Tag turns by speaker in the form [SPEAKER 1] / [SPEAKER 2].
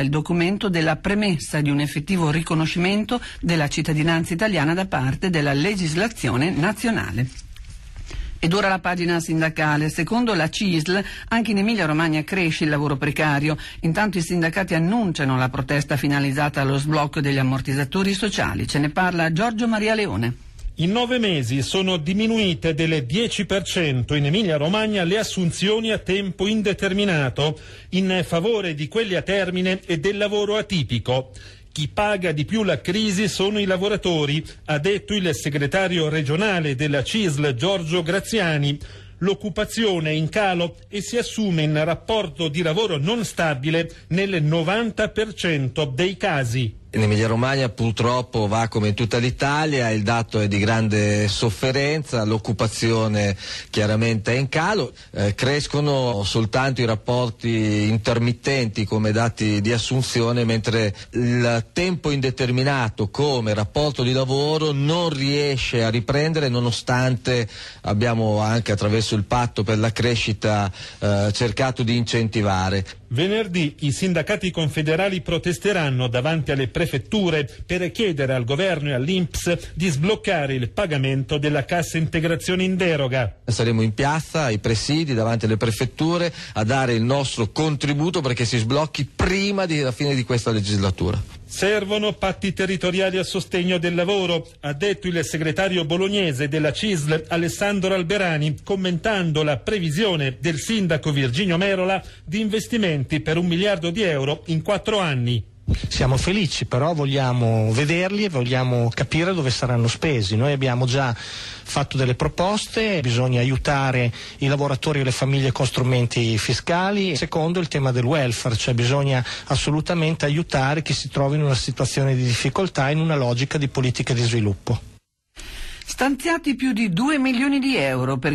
[SPEAKER 1] il documento della premessa di un effettivo riconoscimento della cittadinanza italiana da parte della legislazione nazionale. Ed ora la pagina sindacale. Secondo la CISL, anche in Emilia-Romagna cresce il lavoro precario. Intanto i sindacati annunciano la protesta finalizzata allo sblocco degli ammortizzatori sociali. Ce ne parla Giorgio Maria Leone.
[SPEAKER 2] In nove mesi sono diminuite del 10% in Emilia-Romagna le assunzioni a tempo indeterminato in favore di quelle a termine e del lavoro atipico. Chi paga di più la crisi sono i lavoratori, ha detto il segretario regionale della CISL Giorgio Graziani. L'occupazione è in calo e si assume in rapporto di lavoro non stabile nel 90% dei casi
[SPEAKER 3] in Emilia Romagna purtroppo va come in tutta l'Italia, il dato è di grande sofferenza, l'occupazione chiaramente è in calo, eh, crescono soltanto i rapporti intermittenti come dati di assunzione, mentre il tempo indeterminato come rapporto di lavoro non riesce a riprendere nonostante abbiamo anche attraverso il patto per la crescita eh, cercato di incentivare.
[SPEAKER 2] Venerdì i sindacati confederali protesteranno davanti alle prefetture per chiedere al governo e all'INPS di sbloccare il pagamento della cassa integrazione in deroga. Saremo in piazza, ai
[SPEAKER 3] presidi, davanti alle prefetture a dare il nostro contributo perché si sblocchi prima della fine di questa legislatura.
[SPEAKER 2] Servono patti territoriali a sostegno del lavoro, ha detto il segretario bolognese della CISL Alessandro Alberani, commentando la previsione del sindaco Virginio Merola di investimenti per un miliardo di euro in quattro
[SPEAKER 4] anni. Siamo felici, però vogliamo vederli e vogliamo capire dove saranno spesi. Noi abbiamo già fatto delle proposte, bisogna aiutare i lavoratori e le famiglie con strumenti fiscali. Secondo il tema del welfare, cioè bisogna assolutamente aiutare chi si trova in una situazione di difficoltà in una logica di politica di sviluppo. Stanziati più di 2 milioni di
[SPEAKER 1] euro per